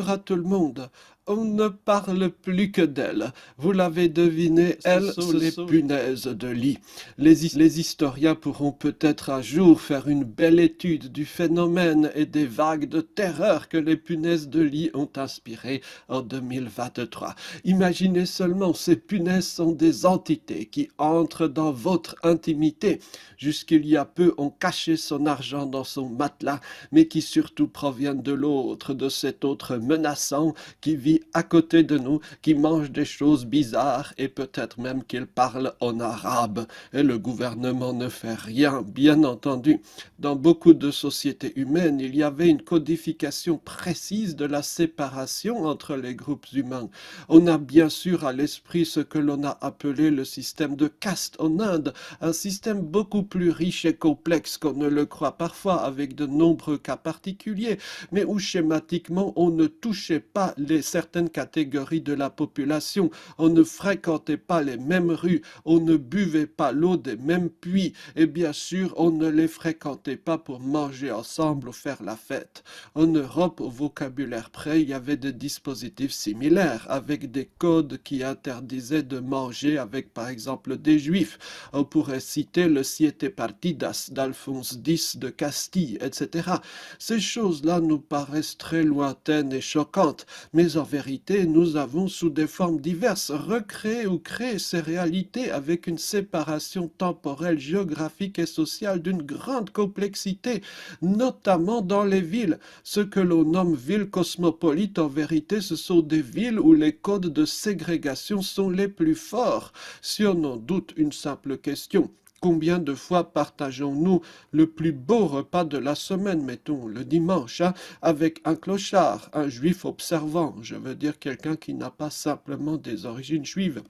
à tout le monde. On ne parle plus que d'elle. Vous l'avez deviné, elles sont les punaises de lit. Les, historiens pourront peut-être un jour faire une belle étude du phénomène et des vagues de terreur que les punaises de lit ont inspirées en 2023. Imaginez seulement, ces punaises sont des entités qui entrent dans votre intimité. Jusqu'il y a peu, on cachait son argent dans son matelas, mais qui surtout proviennent de l'autre, de cet autre menaçant qui vit à côté de nous, qui mange des choses bizarres et peut-être même qu'il parle en arabe. Et le gouvernement ne fait rien, bien entendu. Dans beaucoup de sociétés humaines, il y avait une codification précise de la séparation entre les groupes humains. On a bien sûr à l'esprit ce que l'on a appelé le système de caste en Inde, un système beaucoup plus riche et complexe qu'on ne le croit parfois avec de nombreux cas particuliers, mais où schématiquement on ne touchait pas les certaines catégories de la population, on ne fréquentait pas les mêmes rues, on ne buvait pas l'eau des mêmes puits, et bien sûr on ne les fréquentait pas pour manger ensemble ou faire la fête. En Europe, au vocabulaire près, il y avait des dispositifs similaires, avec des codes qui interdisaient de manger avec par exemple des juifs. On pourrait citer le Siete Partidas d'Alphonse X de Castille, etc. Ces choses-là nous paraissent très lointaines choquante, mais en vérité nous avons sous des formes diverses recréé ou créé ces réalités avec une séparation temporelle, géographique et sociale d'une grande complexité, notamment dans les villes. Ce que l'on nomme ville cosmopolite en vérité ce sont des villes où les codes de ségrégation sont les plus forts, si on en doute une simple question. Combien de fois partageons-nous le plus beau repas de la semaine, mettons, le dimanche, hein, avec un clochard, un juif observant, je veux dire quelqu'un qui n'a pas simplement des origines juives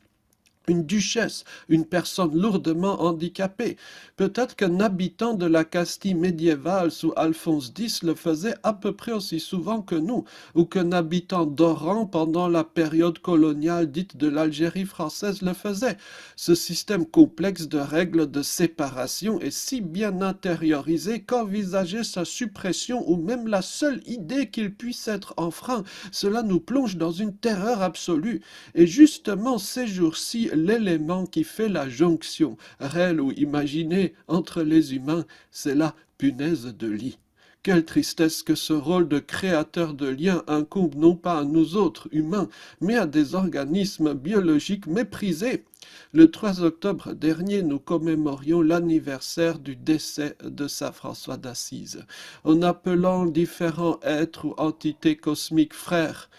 une duchesse, une personne lourdement handicapée. Peut-être qu'un habitant de la Castille médiévale sous Alphonse X le faisait à peu près aussi souvent que nous, ou qu'un habitant d'Oran pendant la période coloniale dite de l'Algérie française le faisait. Ce système complexe de règles de séparation est si bien intériorisé qu'envisager sa suppression ou même la seule idée qu'il puisse être enfreint, cela nous plonge dans une terreur absolue. Et justement ces jours-ci, l'élément qui fait la jonction réelle ou imaginée entre les humains, c'est la punaise de lit. Quelle tristesse que ce rôle de créateur de liens incombe non pas à nous autres humains, mais à des organismes biologiques méprisés. Le 3 octobre dernier, nous commémorions l'anniversaire du décès de Saint François d'Assise, en appelant différents êtres ou entités cosmiques frères,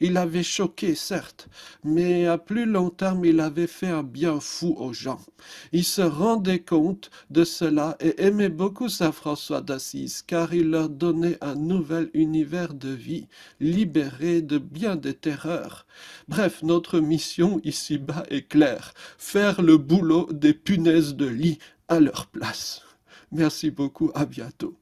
il avait choqué, certes, mais à plus long terme, il avait fait un bien fou aux gens. Il se rendait compte de cela et aimait beaucoup Saint François d'Assise, car il leur donnait un nouvel univers de vie, libéré de bien des terreurs. Bref, notre mission ici-bas est claire, faire le boulot des punaises de lit à leur place. Merci beaucoup, à bientôt.